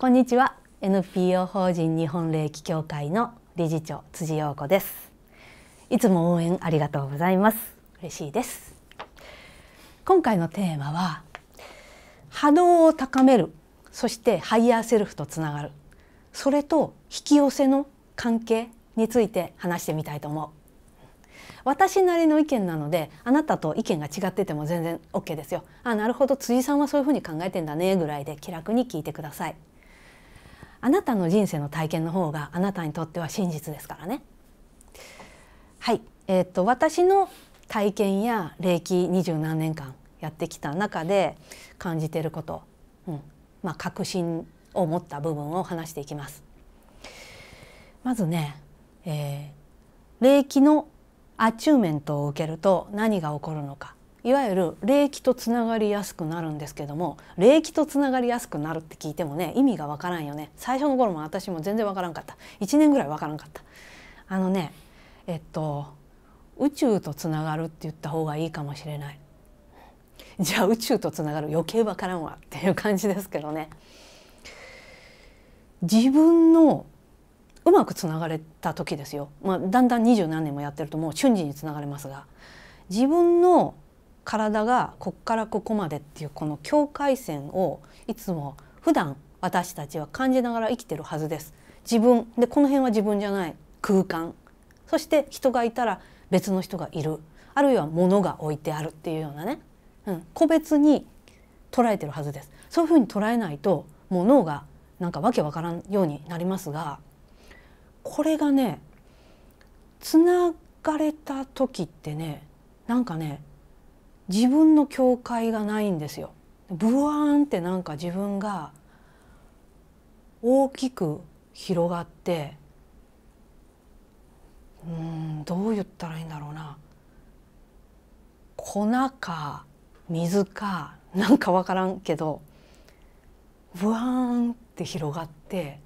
こんにちは NPO 法人日本霊気協会の理事長辻陽子ですいつも応援ありがとうございます嬉しいです今回のテーマは波動を高めるそしてハイヤーセルフとつながるそれと引き寄せの関係について話してみたいと思う私なりの意見なのであなたと意見が違ってても全然 OK ですよあなるほど辻さんはそういうふうに考えてんだねぐらいで気楽に聞いてくださいあなたの人生の体験の方があなたにとっては真実ですからね。はい、えー、っと私の体験や霊気二十何年間やってきた中で感じていること、うんまあ、確信を持った部分を話していきます。まずね、えー、霊気のアチューメントを受けると何が起こるのかいわゆる霊気とつながりやすくなるんですけども霊気とつながりやすくなるって聞いてもね意味がわからんよね最初の頃も私も全然わからんかった1年ぐらいわからんかったあのねえっと宇宙とつながるって言った方がいいかもしれないじゃあ宇宙とつながる余計わからんわっていう感じですけどね自分のうまくつながれた時ですよ、まあ、だんだん二十何年もやってるともう瞬時につながれますが自分の体がこっからここまでっていうこの境界線をいつも普段私たちは感じながら生きてるはずです。自分でこの辺は自分じゃない空間そして人がいたら別の人がいるあるいは物が置いてあるっていうようなね、うん、個別に捉えてるはずですそういうふうに捉えないともう脳がなんかわけわからんようになりますがこれがねつながれた時ってねなんかね自分の境界がないんですよ。ブワーンってなんか自分が大きく広がってうんどう言ったらいいんだろうな粉か水かなんか分からんけどブワーンって広がって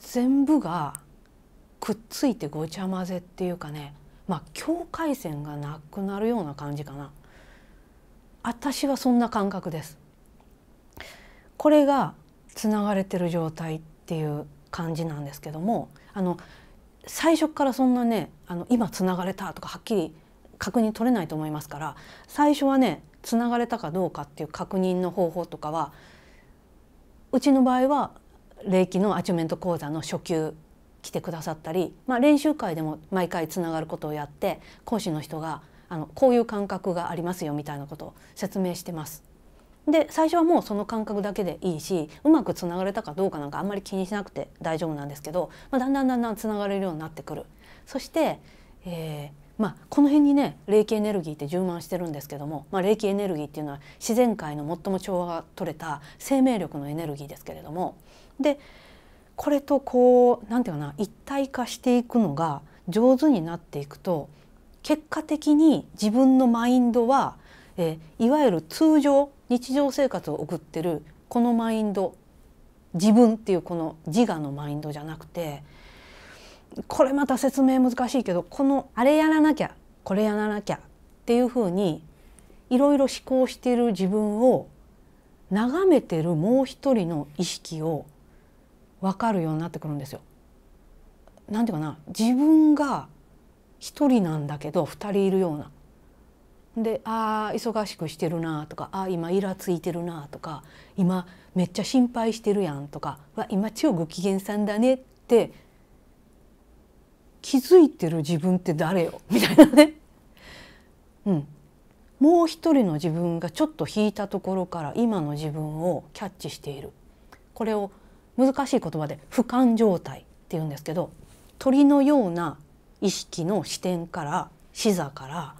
全部がくっついてごちゃ混ぜっていうかねまあ境界線がなくなるような感じかな私はそんな感覚ですこれがつながれてる状態っていう感じなんですけどもあの最初からそんなねあの今つながれたとかはっきり確認取れないと思いますから最初はねつながれたかどうかっていう確認の方法とかはうちの場合は霊気のアチュメント講座の初級来てくださったり、まあ、練習会でも毎回つながることをやって講師の人があのこういう感覚がありますよみたいなことを説明してます。で最初はもうその感覚だけでいいしうまくつながれたかどうかなんかあんまり気にしなくて大丈夫なんですけど、まあ、だんだんだんだんつながれるようになってくる。そして、えーまあ、この辺にね霊気エネルギーって充満してるんですけども、まあ、霊気エネルギーっていうのは自然界の最も調和が取れた生命力のエネルギーですけれどもでこれとこう何て言うかな一体化していくのが上手になっていくと結果的に自分のマインドは、えいわゆる通常日常生活を送ってるこのマインド自分っていうこの自我のマインドじゃなくてこれまた説明難しいけどこのあれやらなきゃこれやらなきゃっていうふうにいろいろ思考している自分を眺めてるもう一人の意識を分かるようになってくるんですよ。なんていうかな自分が1人なんだけど2人いるような。でああ忙しくしてるなとかああ今イラついてるなとか今めっちゃ心配してるやんとかわ今超ご機嫌さんだねって気づいてる自分って誰よ みたいなね。うん、もう一人の自分がちょっと引いたところから今の自分をキャッチしているこれを難しい言葉で俯瞰状態っていうんですけど鳥のような意識の視点から視座から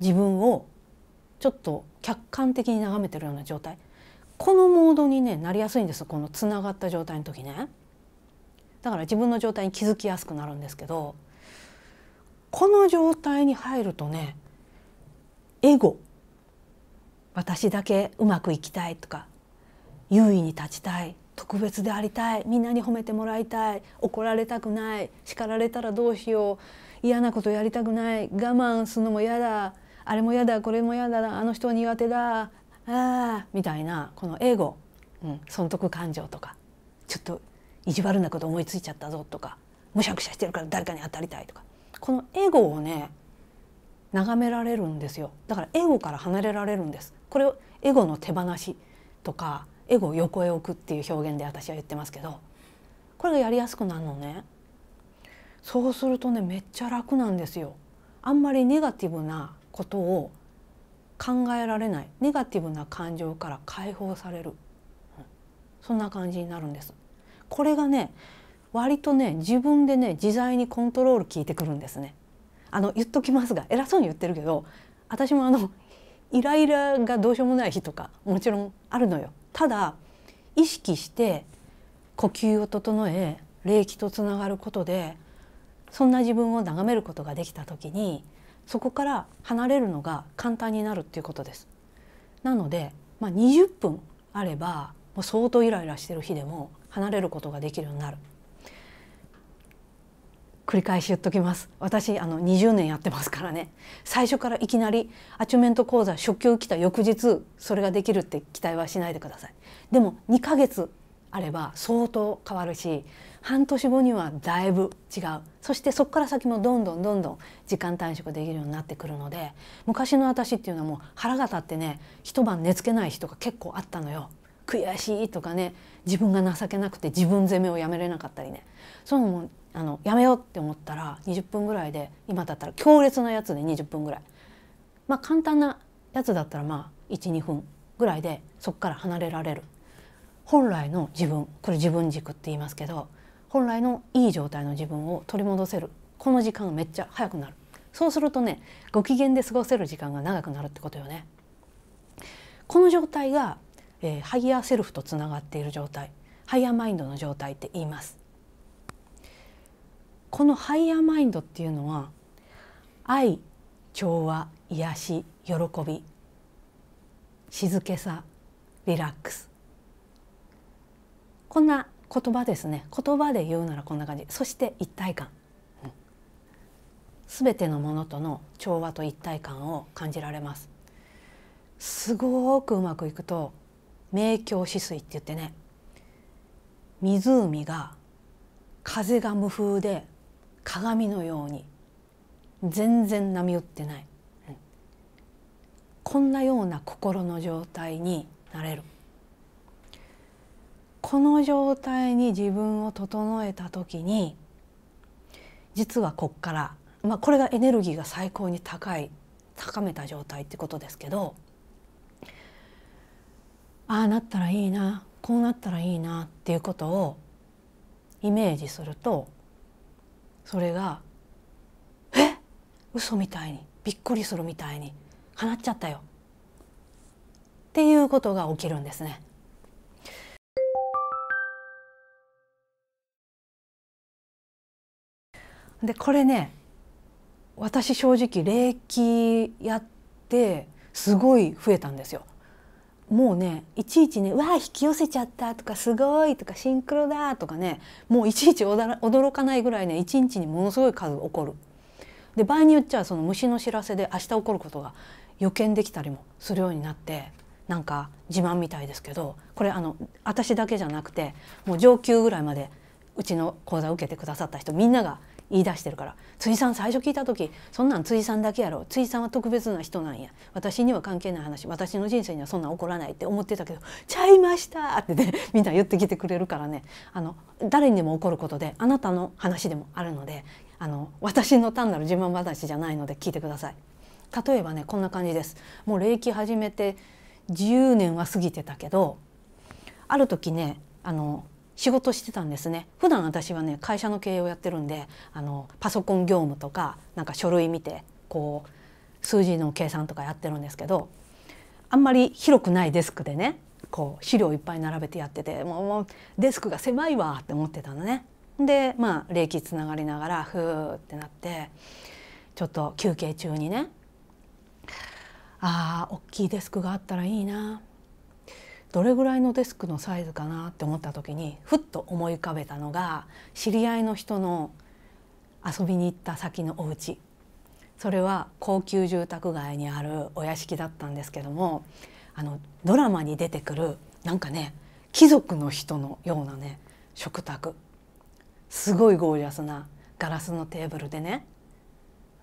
自分をちょっと客観的に眺めてるような状態このモードに、ね、なりやすいんですこのつながった状態の時ね。だから自分の状態に気づきやすくなるんですけどこの状態に入るとねエゴ私だけうまくいきたいとか優位に立ちたい特別でありたいみんなに褒めてもらいたい怒られたくない叱られたらどうしよう嫌なことやりたくない我慢するのも嫌だあれも嫌だこれも嫌だあの人苦手だあみたいなこの英語、うん、損得感情とかちょっと意地悪なこと思いついちゃったぞとかむしゃくしゃしてるから誰かに当たりたいとかこのエゴをね眺められるんですよだからエゴから離れられるんですこれをエゴの手放しとかエゴを横へ置くっていう表現で私は言ってますけどこれがやりやすくなるのねそうするとねめっちゃ楽なんですよあんまりネガティブなことを考えられないネガティブな感情から解放されるそんな感じになるんですこれがね割とね自分でね自在にコントロール効いてくるんですねあの言っときますが偉そうに言ってるけど私もあのイライラがどうしようもない日とかもちろんあるのよ。ただ意識して呼吸を整え霊気とつながることでそんな自分を眺めることができた時にそこから離れるのが簡単になるっていうことです。なので、まあ、20分あればもう相当イライラしてる日でも離れることができるようになる。繰り返し言っときます私あの20年やってますからね最初からいきなりアチュメント講座初級来た翌日それができるって期待はしないでくださいでも2ヶ月あれば相当変わるし半年後にはだいぶ違うそしてそこから先もどんどんどんどん時間短縮できるようになってくるので昔の私っていうのはもう腹が立ってね一晩寝つけない日とか結構あったのよ悔しいとかね自分が情けなくて自分責めをやめれなかったりねそういうのもあのやめようって思ったら20分ぐらいで今だったら強烈なやつで20分ぐらいまあ簡単なやつだったらまあ12分ぐらいでそこから離れられる本来の自分これ自分軸って言いますけど本来のいい状態の自分を取り戻せるこの時間がめっちゃ早くなるそうするとねご機嫌で過ごせる時間が長くなるってことよねこの状態がえー、ハイヤーセルフとつながっている状態ハイヤーマインドの状態って言いますこのハイヤーマインドっていうのは愛調和癒し喜び静けさリラックスこんな言葉ですね言葉で言うならこんな感じそして一体感すべ、てのものとの調和と一体感を感じられますすごくうまくいくと明鏡止水って言ってね湖が風が無風で鏡のように全然波打ってない、うん、こんなような心の状態になれるこの状態に自分を整えた時に実はこっから、まあ、これがエネルギーが最高に高い高めた状態ってことですけどああなったらいいなこうなったらいいなっていうことをイメージするとそれが「え嘘みたいにびっくりするみたいに放っちゃったよ」っていうことが起きるんですね。でこれね私正直霊気やってすごい増えたんですよ。もうねいちいちね「うわ引き寄せちゃった」とか「すごい」とか「シンクロだ」とかねもういちいち驚かないぐらいね一日にものすごい数起こる。で場合によっちゃその虫の知らせで明日起こることが予見できたりもするようになってなんか自慢みたいですけどこれあの私だけじゃなくてもう上級ぐらいまでうちの講座を受けてくださった人みんなが言い出してるから辻さん最初聞いた時そんなん辻さんだけやろ辻さんは特別な人なんや私には関係ない話私の人生にはそんなん起こらないって思ってたけど「ちゃいました」ってね みんな言ってきてくれるからねあの誰にでも起こることであなたの話でもあるのであの私の単なる自慢話じゃないので聞いてください。例えばねこんな感じです。もう霊気始めて10年は過ぎてたけどある時ねあの仕事してたんですね普段私はね会社の経営をやってるんであのパソコン業務とかなんか書類見てこう数字の計算とかやってるんですけどあんまり広くないデスクでねこう資料いっぱい並べてやっててもうデスクが狭いわって思ってたのね。でまあ冷気つながりながらふーってなってちょっと休憩中にねあお大きいデスクがあったらいいなどれぐらいのデスクのサイズかなって思った時にふっと思い浮かべたのが知り合いの人の遊びに行った先のお家それは高級住宅街にあるお屋敷だったんですけどもあのドラマに出てくるなんかね貴族の人のようなね食卓すごいゴージャスなガラスのテーブルでね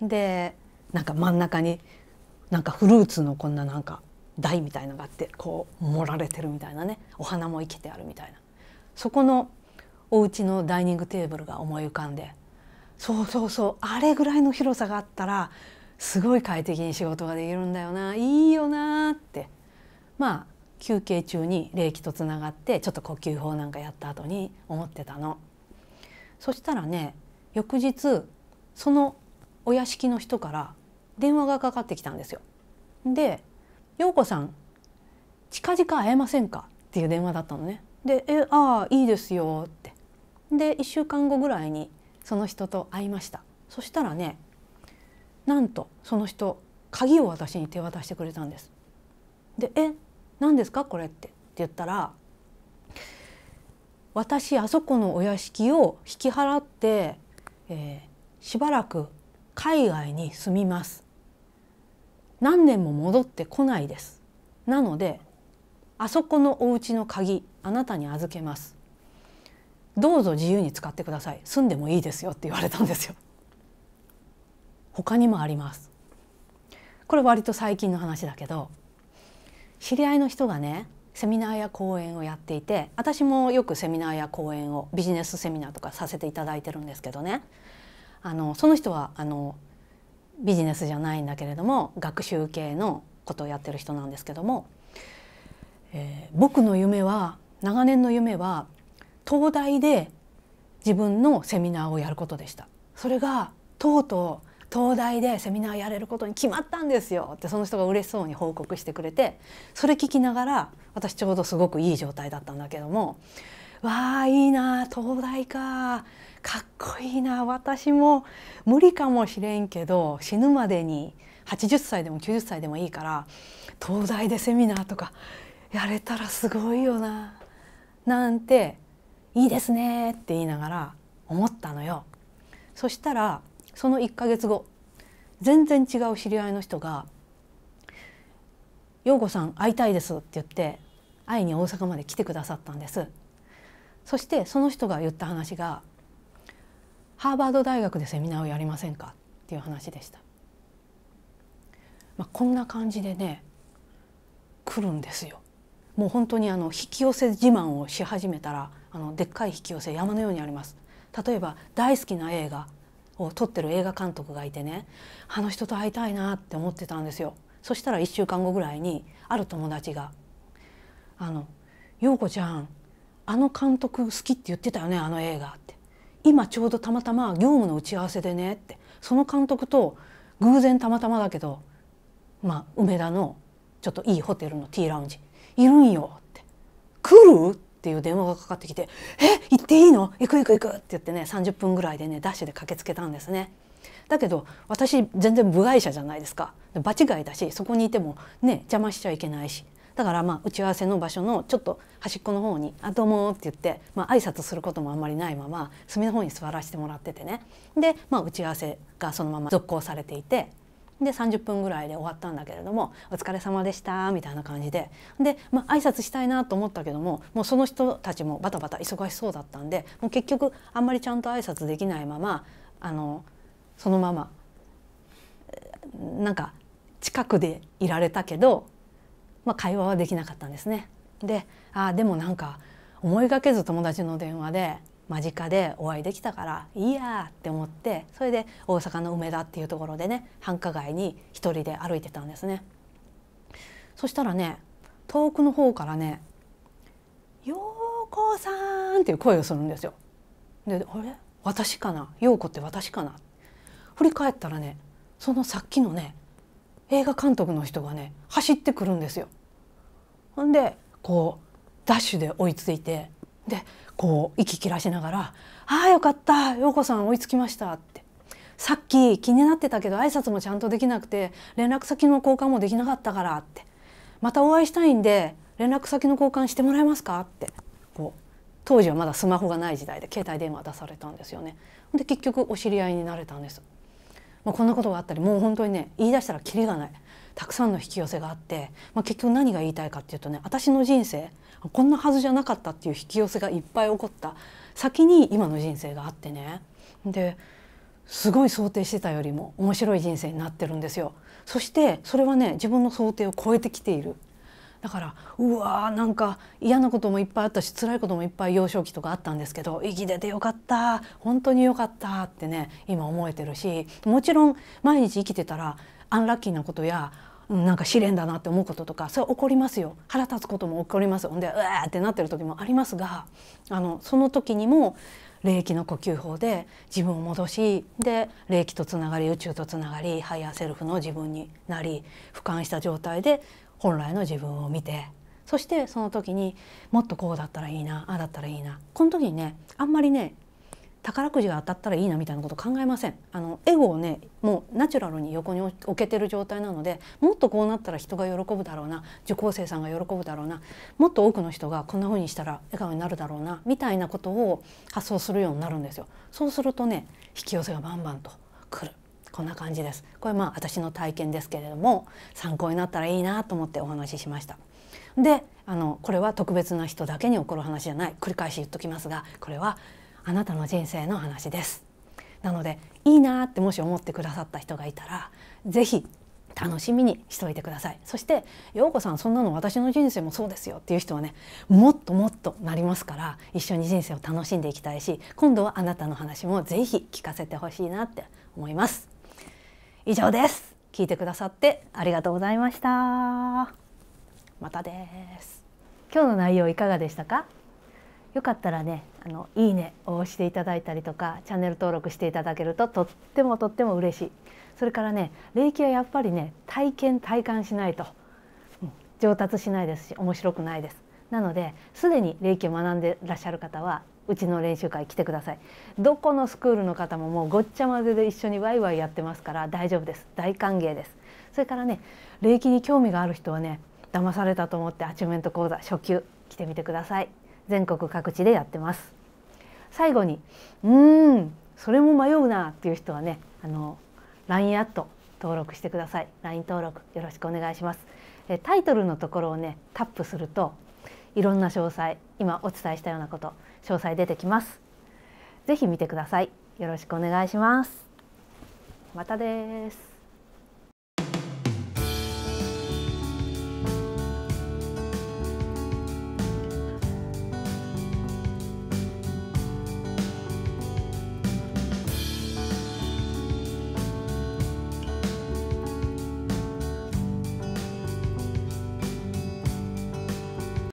でなんか真ん中になんかフルーツのこんななんか台みたいのがあってこう盛られてるみたいなねお花も生けてあるみたいなそこのお家のダイニングテーブルが思い浮かんでそうそうそうあれぐらいの広さがあったらすごい快適に仕事ができるんだよないいよなってまあ休憩中に冷気とつながってちょっと呼吸法なんかやった後に思ってたの。そしたらね翌日そのお屋敷の人から電話がかかってきたんですよ。で陽子さん近々会えませんか?」っていう電話だったのね。で「えああいいですよ」って。で1週間後ぐらいにその人と会いました。そしたらねなんとその人鍵を私に手渡してくれたんです。で「え何ですかこれって」って言ったら「私あそこのお屋敷を引き払って、えー、しばらく海外に住みます」何年も戻ってこないですなのであそこのお家の鍵あなたに預けますどうぞ自由に使ってください住んでもいいですよって言われたんですよ他にもありますこれ割と最近の話だけど知り合いの人がねセミナーや講演をやっていて私もよくセミナーや講演をビジネスセミナーとかさせていただいてるんですけどねあのその人はあのビジネスじゃないんだけれども学習系のことをやってる人なんですけども、えー、僕の夢は長年の夢は東大で自分のセミナーをやることでしたそれがとうとう東大でセミナーやれることに決まったんですよってその人が嬉しそうに報告してくれてそれ聞きながら私ちょうどすごくいい状態だったんだけどもわあいいな東大かかっこいいな私も無理かもしれんけど死ぬまでに80歳でも90歳でもいいから東大でセミナーとかやれたらすごいよななんていいですねって言いながら思ったのよ。そしたらその1ヶ月後全然違う知り合いの人が「陽子さん会いたいです」って言って会いに大阪まで来てくださったんです。そしてその人が言った話がハーバード大学でセミナーをやりませんかっていう話でした。まあ、こんな感じでね来るんですよ。もう本当にあの引き寄せ自慢をし始めたらあのでっかい引き寄せ山のようにあります。例えば大好きな映画を撮ってる映画監督がいてねあの人と会いたいなって思ってたんですよ。そしたら1週間後ぐらいにある友達が「あの陽子ちゃんあの監督好きって言ってたよねあの映画」今ちょうどたまたま業務の打ち合わせでねってその監督と偶然たまたまだけど、まあ、梅田のちょっといいホテルのティーラウンジいるんよって来るっていう電話がかかってきて「え行っていいの行く行く行く」って言ってね30分ぐらいでねダッシュで駆けつけたんですね。だけど私全然部外者じゃないですか場違いだしそこにいてもね邪魔しちゃいけないしだからまあ打ち合わせの場所のちょっと端っこの方に「あどうも」って言って、まあ挨拶することもあんまりないまま隅の方に座らせてもらっててねで、まあ、打ち合わせがそのまま続行されていてで30分ぐらいで終わったんだけれども「お疲れ様でした」みたいな感じでで、まあ挨拶したいなと思ったけどももうその人たちもバタバタ忙しそうだったんでもう結局あんまりちゃんと挨拶できないままあのそのままなんか近くでいられたけどまあ、会話はできなかったんですね。であでもなんか思いがけず友達の電話で間近でお会いできたからいいやって思ってそれで大阪の梅田っていうところでね繁華街に一人で歩いてたんですね。そしたらね遠くの方からね「陽子さん」っていう声をするんですよ。で「あれ私かな陽子って私かな」振り返ったらねそのさっきのね映画監督の人がね走ってくるんですよ。ほんでこうダッシュで追いついてでこう息切らしながら「ああよかった陽子さん追いつきました」って「さっき気になってたけど挨拶もちゃんとできなくて連絡先の交換もできなかったから」って「またお会いしたいんで連絡先の交換してもらえますか?」ってこう当時はまだスマホがない時代で携帯電話出されたんですよね。で結局お知り合いになれたんです。まあ、こんなことがあったりもう本当にね言い出したらキリがないたくさんの引き寄せがあって、まあ、結局何が言いたいかっていうとね私の人生こんなはずじゃなかったっていう引き寄せがいっぱい起こった先に今の人生があってねですごい想定してたよりも面白い人生になってるんですよ。そしてそれはね自分の想定を超えてきているだからうわーなんか嫌なこともいっぱいあったし辛いこともいっぱい幼少期とかあったんですけど生きててよかった本当によかったってね今思えてるしもちろん毎日生きてたらアンラッキーなことやなんか試練だなって思うこととかそれ起こりますよ腹立つことも起こりますほんでうわーってなってる時もありますがあのその時にも霊気の呼吸法で自分を戻しで霊気とつながり宇宙とつながりハイヤーセルフの自分になり俯瞰した状態で本来の自分を見てそしてその時にもっとこうだったらいいなあだったらいいなこの時にねあんまりね宝くじが当たったらいいなみたいなこと考えませんあのエゴをねもうナチュラルに横に置けてる状態なのでもっとこうなったら人が喜ぶだろうな受講生さんが喜ぶだろうなもっと多くの人がこんな風にしたら笑顔になるだろうなみたいなことを発想するようになるんですよそうするとね引き寄せがバンバンと来るこんな感じですこれまあ私の体験ですけれども参考になったらいいなと思ってお話ししましたであのこれは特別な人だけに起こる話じゃない繰り返し言っときますがこれはあなたの人生の話ですなのでいいなってもし思ってくださった人がいたら是非楽しみにしておいてくださいそして陽子さんそんなの私の人生もそうですよっていう人はねもっともっとなりますから一緒に人生を楽しんでいきたいし今度はあなたの話も是非聞かせてほしいなって思います。以上です聞いてくださってありがとうございましたまたです今日の内容いかがでしたかよかったらねあのいいねを押していただいたりとかチャンネル登録していただけるととってもとっても嬉しいそれからね霊気はやっぱりね体験体感しないと、うん、上達しないですし面白くないですなのですでに霊気を学んでらっしゃる方はうちの練習会来てくださいどこのスクールの方ももうごっちゃ混ぜで一緒にワイワイやってますから大丈夫です大歓迎ですそれからね霊気に興味がある人はね騙されたと思ってアチューメント講座初級来てみてください全国各地でやってます最後にうーんそれも迷うなっていう人はねあの LINE アット登録してください LINE 登録よろしくお願いしますえタイトルのところをねタップするといろんな詳細今お伝えしたようなこと詳細出てきますぜひ見てくださいよろしくお願いしますまたです